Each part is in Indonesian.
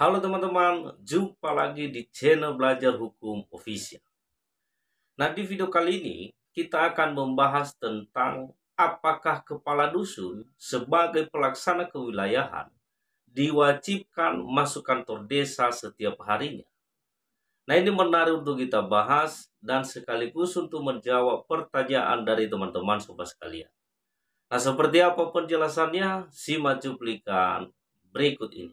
Halo teman-teman, jumpa lagi di channel Belajar Hukum Official. Nah, di video kali ini kita akan membahas tentang apakah kepala dusun sebagai pelaksana kewilayahan diwajibkan masuk kantor desa setiap harinya. Nah, ini menarik untuk kita bahas dan sekaligus untuk menjawab pertanyaan dari teman-teman sobat sekalian. Nah, seperti apa penjelasannya? Simak cuplikan berikut ini.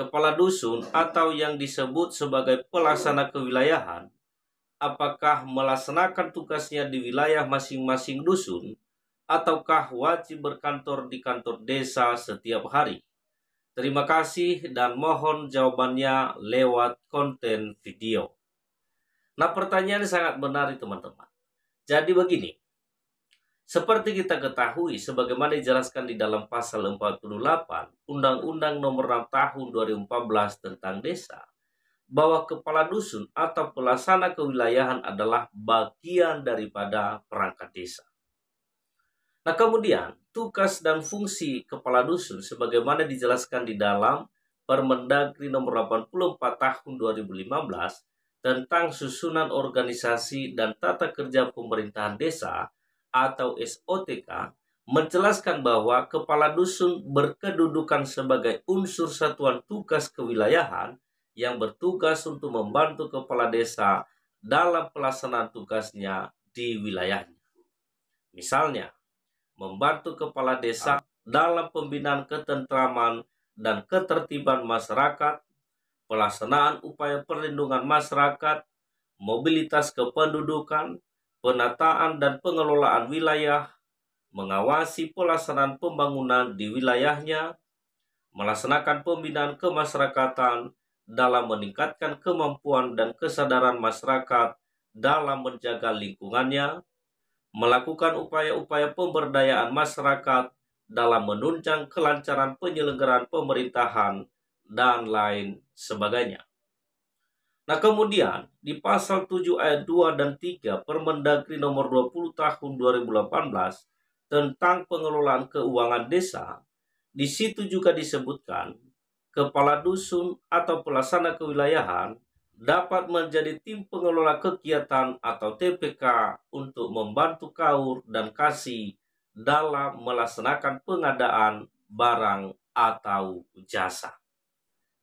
kepala dusun atau yang disebut sebagai pelaksana kewilayahan apakah melaksanakan tugasnya di wilayah masing-masing dusun ataukah wajib berkantor di kantor desa setiap hari? Terima kasih dan mohon jawabannya lewat konten video. Nah pertanyaan sangat menarik teman-teman. Jadi begini, seperti kita ketahui, sebagaimana dijelaskan di dalam pasal 48 Undang-Undang nomor 6 tahun 2014 tentang desa, bahwa kepala dusun atau pelaksana kewilayahan adalah bagian daripada perangkat desa. Nah kemudian, tugas dan fungsi kepala dusun sebagaimana dijelaskan di dalam Permendagri nomor 84 tahun 2015 tentang susunan organisasi dan tata kerja pemerintahan desa atau SOTK menjelaskan bahwa kepala dusun berkedudukan sebagai unsur satuan tugas kewilayahan yang bertugas untuk membantu kepala desa dalam pelaksanaan tugasnya di wilayahnya. Misalnya, membantu kepala desa dalam pembinaan ketentraman dan ketertiban masyarakat, pelaksanaan upaya perlindungan masyarakat, mobilitas kependudukan, penataan dan pengelolaan wilayah, mengawasi pelaksanaan pembangunan di wilayahnya, melaksanakan pembinaan kemasyarakatan dalam meningkatkan kemampuan dan kesadaran masyarakat dalam menjaga lingkungannya, melakukan upaya-upaya pemberdayaan masyarakat dalam menunjang kelancaran penyelenggaraan pemerintahan, dan lain sebagainya. Nah kemudian di pasal 7 ayat 2 dan 3 Permendagri nomor 20 tahun 2018 tentang pengelolaan keuangan desa, di situ juga disebutkan kepala dusun atau pelaksana kewilayahan dapat menjadi tim pengelola kegiatan atau TPK untuk membantu kaur dan kasih dalam melaksanakan pengadaan barang atau jasa.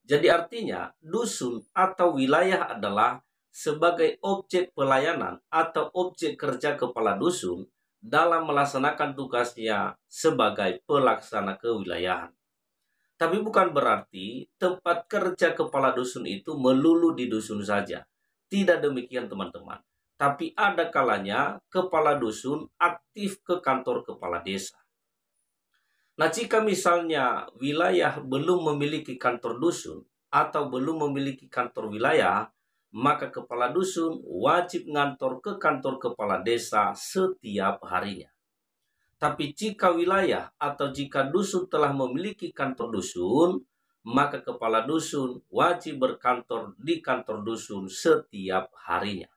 Jadi artinya dusun atau wilayah adalah sebagai objek pelayanan atau objek kerja kepala dusun dalam melaksanakan tugasnya sebagai pelaksana kewilayahan. Tapi bukan berarti tempat kerja kepala dusun itu melulu di dusun saja. Tidak demikian teman-teman. Tapi ada kalanya kepala dusun aktif ke kantor kepala desa. Nah, jika misalnya wilayah belum memiliki kantor dusun atau belum memiliki kantor wilayah, maka kepala dusun wajib ngantor ke kantor kepala desa setiap harinya. Tapi jika wilayah atau jika dusun telah memiliki kantor dusun, maka kepala dusun wajib berkantor di kantor dusun setiap harinya.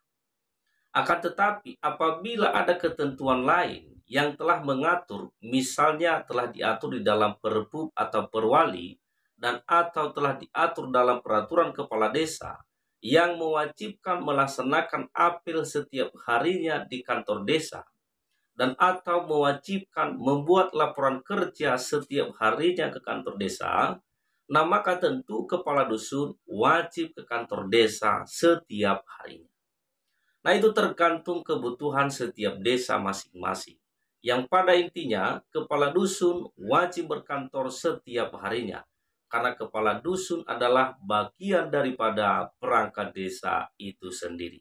Akan tetapi, apabila ada ketentuan lain yang telah mengatur, misalnya telah diatur di dalam perbu atau perwali, dan atau telah diatur dalam peraturan kepala desa, yang mewajibkan melaksanakan apel setiap harinya di kantor desa, dan atau mewajibkan membuat laporan kerja setiap harinya ke kantor desa, nah maka tentu kepala dusun wajib ke kantor desa setiap harinya. Nah itu tergantung kebutuhan setiap desa masing-masing yang pada intinya kepala dusun wajib berkantor setiap harinya karena kepala dusun adalah bagian daripada perangkat desa itu sendiri.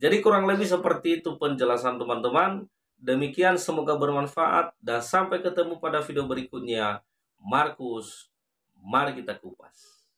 Jadi kurang lebih seperti itu penjelasan teman-teman. Demikian semoga bermanfaat dan sampai ketemu pada video berikutnya. Markus, mari kita kupas.